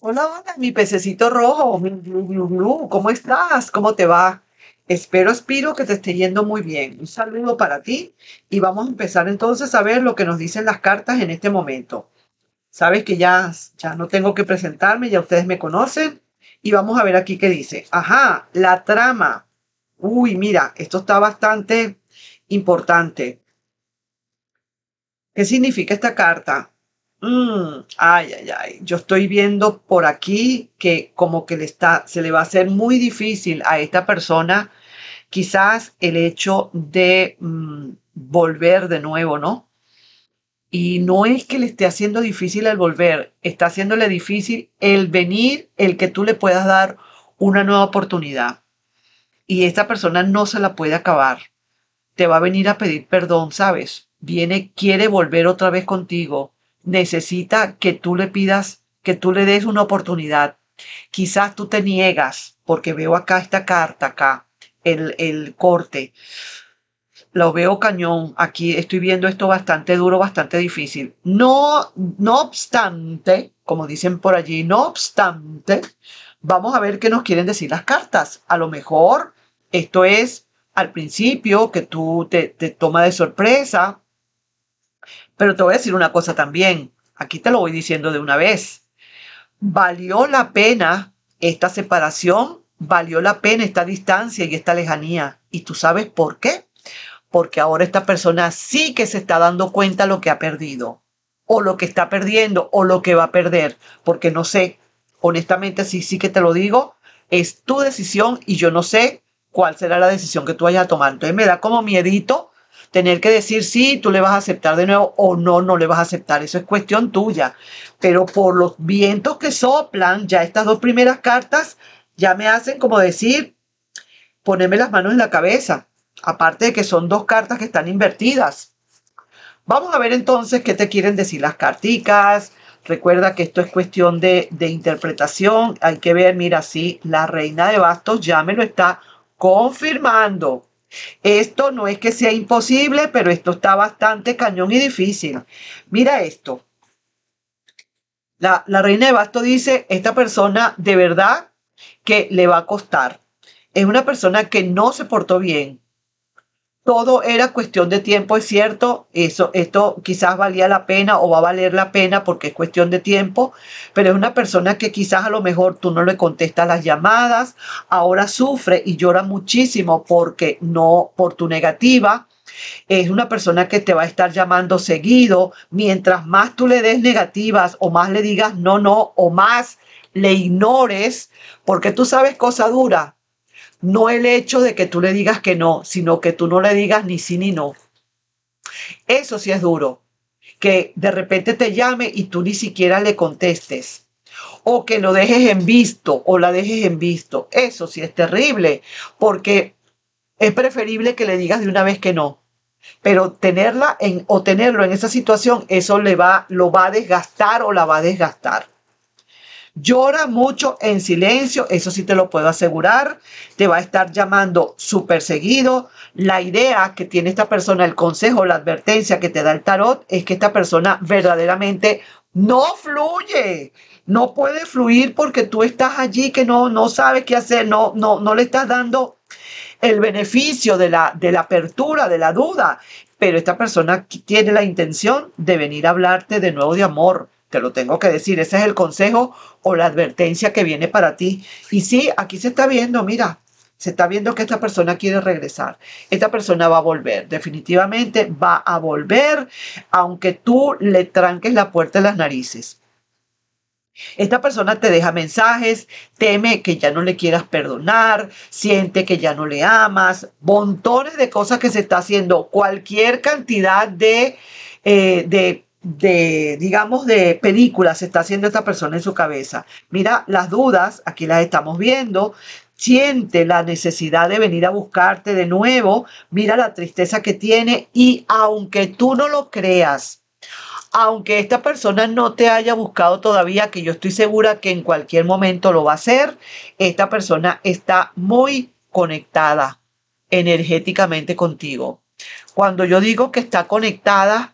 Hola, hola, mi pececito rojo. ¿Cómo estás? ¿Cómo te va? Espero, espero que te esté yendo muy bien. Un saludo para ti y vamos a empezar entonces a ver lo que nos dicen las cartas en este momento. Sabes que ya, ya no tengo que presentarme, ya ustedes me conocen y vamos a ver aquí qué dice. Ajá, la trama. Uy, mira, esto está bastante importante. ¿Qué significa esta carta? Mm, ay, ay, ay, yo estoy viendo por aquí que como que le está, se le va a hacer muy difícil a esta persona quizás el hecho de mm, volver de nuevo, ¿no? Y no es que le esté haciendo difícil el volver, está haciéndole difícil el venir, el que tú le puedas dar una nueva oportunidad. Y esta persona no se la puede acabar. Te va a venir a pedir perdón, ¿sabes? Viene, quiere volver otra vez contigo necesita que tú le pidas, que tú le des una oportunidad. Quizás tú te niegas, porque veo acá esta carta, acá, el, el corte. Lo veo cañón, aquí estoy viendo esto bastante duro, bastante difícil. No, no obstante, como dicen por allí, no obstante, vamos a ver qué nos quieren decir las cartas. A lo mejor esto es al principio que tú te, te toma de sorpresa, pero te voy a decir una cosa también, aquí te lo voy diciendo de una vez. Valió la pena esta separación, valió la pena esta distancia y esta lejanía. ¿Y tú sabes por qué? Porque ahora esta persona sí que se está dando cuenta lo que ha perdido, o lo que está perdiendo, o lo que va a perder, porque no sé, honestamente sí, sí que te lo digo, es tu decisión y yo no sé cuál será la decisión que tú vayas a tomar. Entonces me da como miedito Tener que decir sí, tú le vas a aceptar de nuevo o no, no le vas a aceptar. Eso es cuestión tuya. Pero por los vientos que soplan, ya estas dos primeras cartas ya me hacen como decir, ponerme las manos en la cabeza. Aparte de que son dos cartas que están invertidas. Vamos a ver entonces qué te quieren decir las carticas. Recuerda que esto es cuestión de, de, interpretación. Hay que ver, mira, sí, la reina de bastos ya me lo está confirmando. Esto no es que sea imposible, pero esto está bastante cañón y difícil. Mira esto. La, la reina de basto dice, esta persona de verdad que le va a costar. Es una persona que no se portó bien, todo era cuestión de tiempo, es cierto, eso, esto quizás valía la pena o va a valer la pena porque es cuestión de tiempo, pero es una persona que quizás a lo mejor tú no le contestas las llamadas, ahora sufre y llora muchísimo porque no, por tu negativa. Es una persona que te va a estar llamando seguido. Mientras más tú le des negativas o más le digas no, no, o más le ignores, porque tú sabes cosa dura, no el hecho de que tú le digas que no, sino que tú no le digas ni sí ni no. Eso sí es duro. Que de repente te llame y tú ni siquiera le contestes o que lo dejes en visto o la dejes en visto. Eso sí es terrible, porque es preferible que le digas de una vez que no. Pero tenerla en, o tenerlo en esa situación, eso le va, lo va a desgastar o la va a desgastar. Llora mucho en silencio, eso sí te lo puedo asegurar. Te va a estar llamando su perseguido. La idea que tiene esta persona, el consejo, la advertencia que te da el tarot es que esta persona verdaderamente no fluye. No puede fluir porque tú estás allí que no, no sabes qué hacer, no, no, no le estás dando el beneficio de la, de la apertura, de la duda pero esta persona tiene la intención de venir a hablarte de nuevo de amor, te lo tengo que decir, ese es el consejo o la advertencia que viene para ti. Y sí, aquí se está viendo, mira, se está viendo que esta persona quiere regresar. Esta persona va a volver, definitivamente va a volver, aunque tú le tranques la puerta de las narices. Esta persona te deja mensajes, teme que ya no le quieras perdonar, siente que ya no le amas, montones de cosas que se está haciendo, cualquier cantidad de, eh, de de, digamos, de películas está haciendo esta persona en su cabeza. Mira, las dudas, aquí las estamos viendo, siente la necesidad de venir a buscarte de nuevo, mira la tristeza que tiene y aunque tú no lo creas, aunque esta persona no te haya buscado todavía, que yo estoy segura que en cualquier momento lo va a hacer, esta persona está muy conectada energéticamente contigo. Cuando yo digo que está conectada,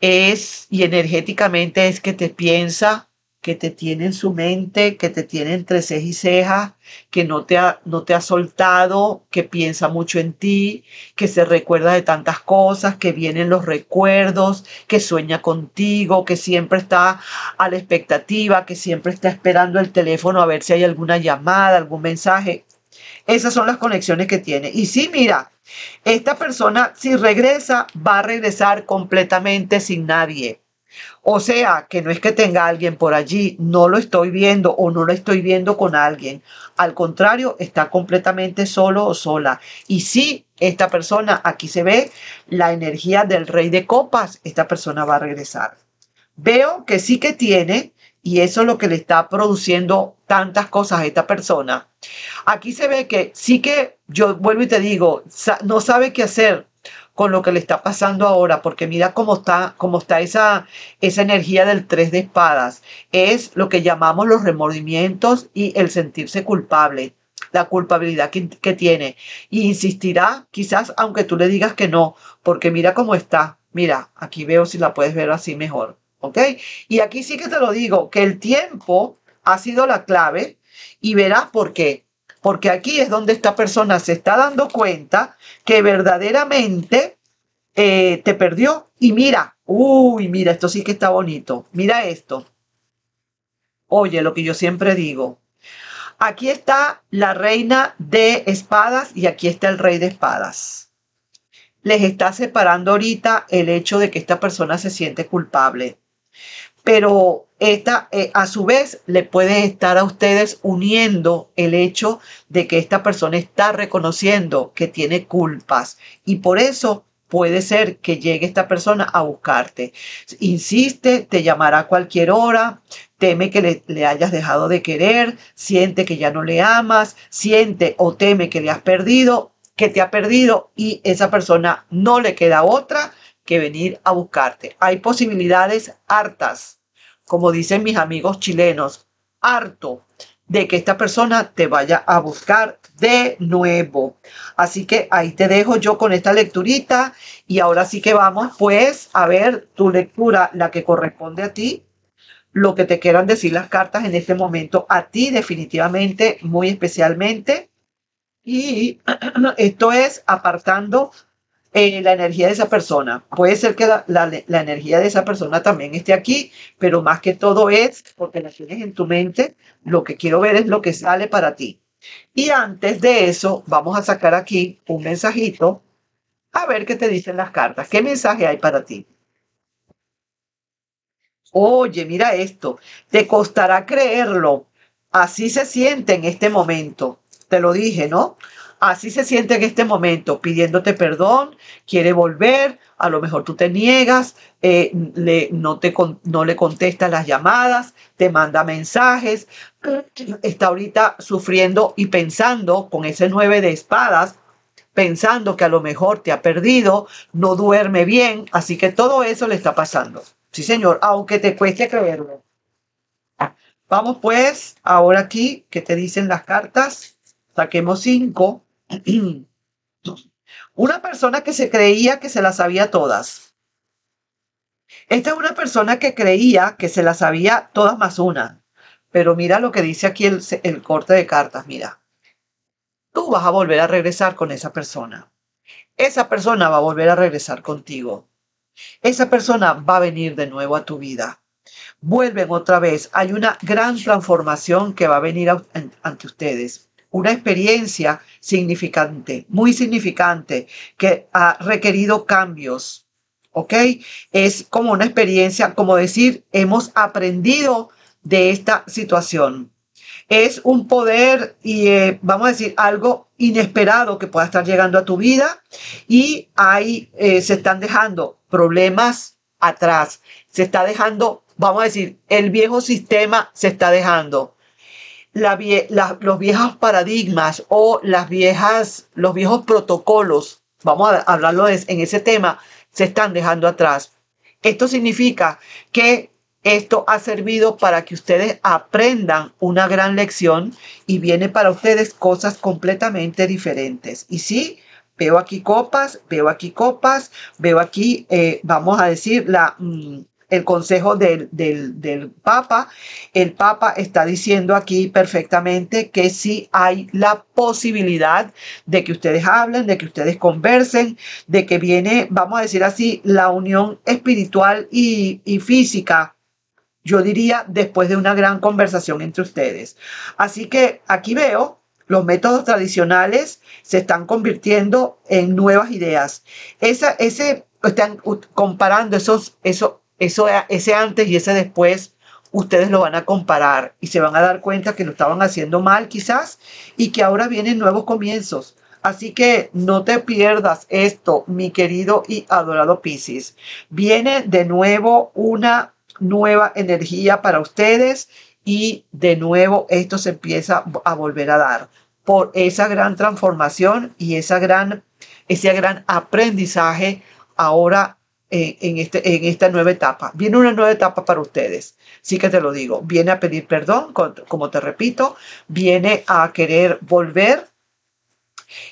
es y energéticamente es que te piensa, que te tiene en su mente, que te tiene entre cejas y ceja, que no te, no te ha soltado, que piensa mucho en ti, que se recuerda de tantas cosas, que vienen los recuerdos, que sueña contigo, que siempre está a la expectativa, que siempre está esperando el teléfono a ver si hay alguna llamada, algún mensaje. Esas son las conexiones que tiene. Y sí, mira, esta persona si regresa, va a regresar completamente sin nadie. O sea, que no es que tenga alguien por allí, no lo estoy viendo o no lo estoy viendo con alguien. Al contrario, está completamente solo o sola. Y sí, esta persona, aquí se ve la energía del rey de copas, esta persona va a regresar. Veo que sí que tiene y eso es lo que le está produciendo tantas cosas a esta persona. Aquí se ve que sí que, yo vuelvo y te digo, no sabe qué hacer con lo que le está pasando ahora, porque mira cómo está, cómo está esa, esa energía del tres de espadas. Es lo que llamamos los remordimientos y el sentirse culpable la culpabilidad que, que, tiene. Y insistirá, quizás aunque tú le digas que no, porque mira cómo está. Mira, aquí veo si la puedes ver así mejor. ¿Ok? Y aquí sí que te lo digo, que el tiempo ha sido la clave y verás por qué. Porque aquí es donde esta persona se está dando cuenta que verdaderamente eh, te perdió. Y mira, uy, mira, esto sí que está bonito. Mira esto. Oye, lo que yo siempre digo. Aquí está la reina de espadas y aquí está el rey de espadas. Les está separando ahorita el hecho de que esta persona se siente culpable pero esta, eh, a su vez, le puede estar a ustedes uniendo el hecho de que esta persona está reconociendo que tiene culpas y por eso puede ser que llegue esta persona a buscarte. Insiste, te llamará a cualquier hora, teme que le, le, hayas dejado de querer, siente que ya no le amas, siente o teme que le has perdido, que te ha perdido y esa persona no le queda otra que venir a buscarte. Hay posibilidades hartas, como dicen mis amigos chilenos, harto de que esta persona te vaya a buscar de nuevo. Así que ahí te dejo yo con esta lecturita y ahora sí que vamos pues a ver tu lectura, la que corresponde a ti, lo que te quieran decir las cartas en este momento, a ti definitivamente, muy especialmente. Y esto es apartando eh, la energía de esa persona. Puede ser que la, la, energía de esa persona también esté aquí, pero más que todo es, porque la tienes en tu mente, lo que quiero ver es lo que sale para ti. Y antes de eso, vamos a sacar aquí un mensajito a ver qué te dicen las cartas. ¿Qué mensaje hay para ti? Oye, mira esto, te costará creerlo. Así se siente en este momento. Te lo dije, ¿no? así se siente en este momento, pidiéndote perdón, quiere volver, a lo mejor tú te niegas, eh, le, no, te, no le contestas las llamadas, te manda mensajes, está ahorita sufriendo y pensando con ese nueve de espadas, pensando que a lo mejor te ha perdido, no duerme bien, así que todo eso le está pasando. Sí, señor, aunque te cueste creerlo. Vamos pues, ahora aquí, ¿qué te dicen las cartas? Saquemos cinco. Una persona que se creía que se las sabía todas. Esta es una persona que creía que se las sabía todas más una. Pero mira lo que dice aquí el, corte de cartas, mira. Tú vas a volver a regresar con esa persona. Esa persona va a volver a regresar contigo. Esa persona va a venir de nuevo a tu vida. Vuelven otra vez. Hay una gran transformación que va a venir ante ustedes una experiencia significante, muy significante, que ha requerido cambios, ¿ok? Es como una experiencia, como decir, hemos aprendido de esta situación. Es un poder y eh, vamos a decir algo inesperado que pueda estar llegando a tu vida y ahí eh, se están dejando problemas atrás, se está dejando, vamos a decir, el viejo sistema se está dejando los viejos paradigmas o las viejas, los viejos protocolos, vamos a hablarlo en ese tema, se están dejando atrás. Esto significa que esto ha servido para que ustedes aprendan una gran lección y viene para ustedes cosas completamente diferentes. Y sí, veo aquí copas, veo aquí copas, veo aquí, eh, vamos a decir, la, mm, el consejo del, Papa. El Papa está diciendo aquí perfectamente que sí hay la posibilidad de que ustedes hablen, de que ustedes conversen, de que viene, vamos a decir así, la unión espiritual y, física. Yo diría después de una gran conversación entre ustedes. Así que aquí veo los métodos tradicionales se están convirtiendo en nuevas ideas. Esa, ese, están comparando esos, esos, eso, ese antes y ese después, ustedes lo van a comparar y se van a dar cuenta que lo estaban haciendo mal quizás y que ahora vienen nuevos comienzos. Así que no te pierdas esto, mi querido y adorado Pisces. Viene de nuevo una nueva energía para ustedes y de nuevo esto se empieza a volver a dar por esa gran transformación y esa gran, ese gran aprendizaje ahora este, en, esta nueva etapa. Viene una nueva etapa para ustedes, sí que te lo digo. Viene a pedir perdón, como te repito, viene a querer volver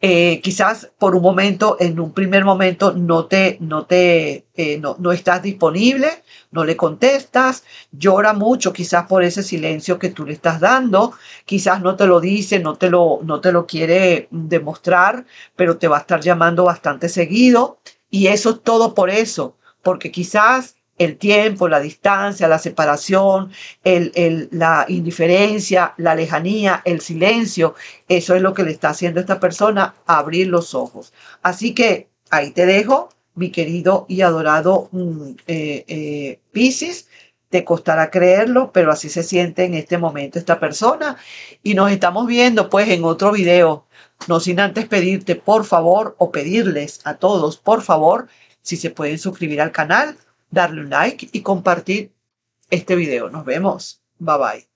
eh, quizás por un momento, en un primer momento, no te, no te, eh, no, estás disponible, no le contestas, llora mucho, quizás por ese silencio que tú le estás dando, quizás no te lo dice, no te lo, no te lo quiere demostrar, pero te va a estar llamando bastante seguido. Y eso es todo por eso, porque quizás el tiempo, la distancia, la separación, el, la indiferencia, la lejanía, el silencio, eso es lo que le está haciendo a esta persona abrir los ojos. Así que ahí te dejo, mi querido y adorado mm, eh, eh Pisces. Te costará creerlo, pero así se siente en este momento esta persona. Y nos estamos viendo pues en otro video. No sin antes pedirte por favor o pedirles a todos por favor si se pueden suscribir al canal, darle un like y compartir este video. Nos vemos. Bye bye.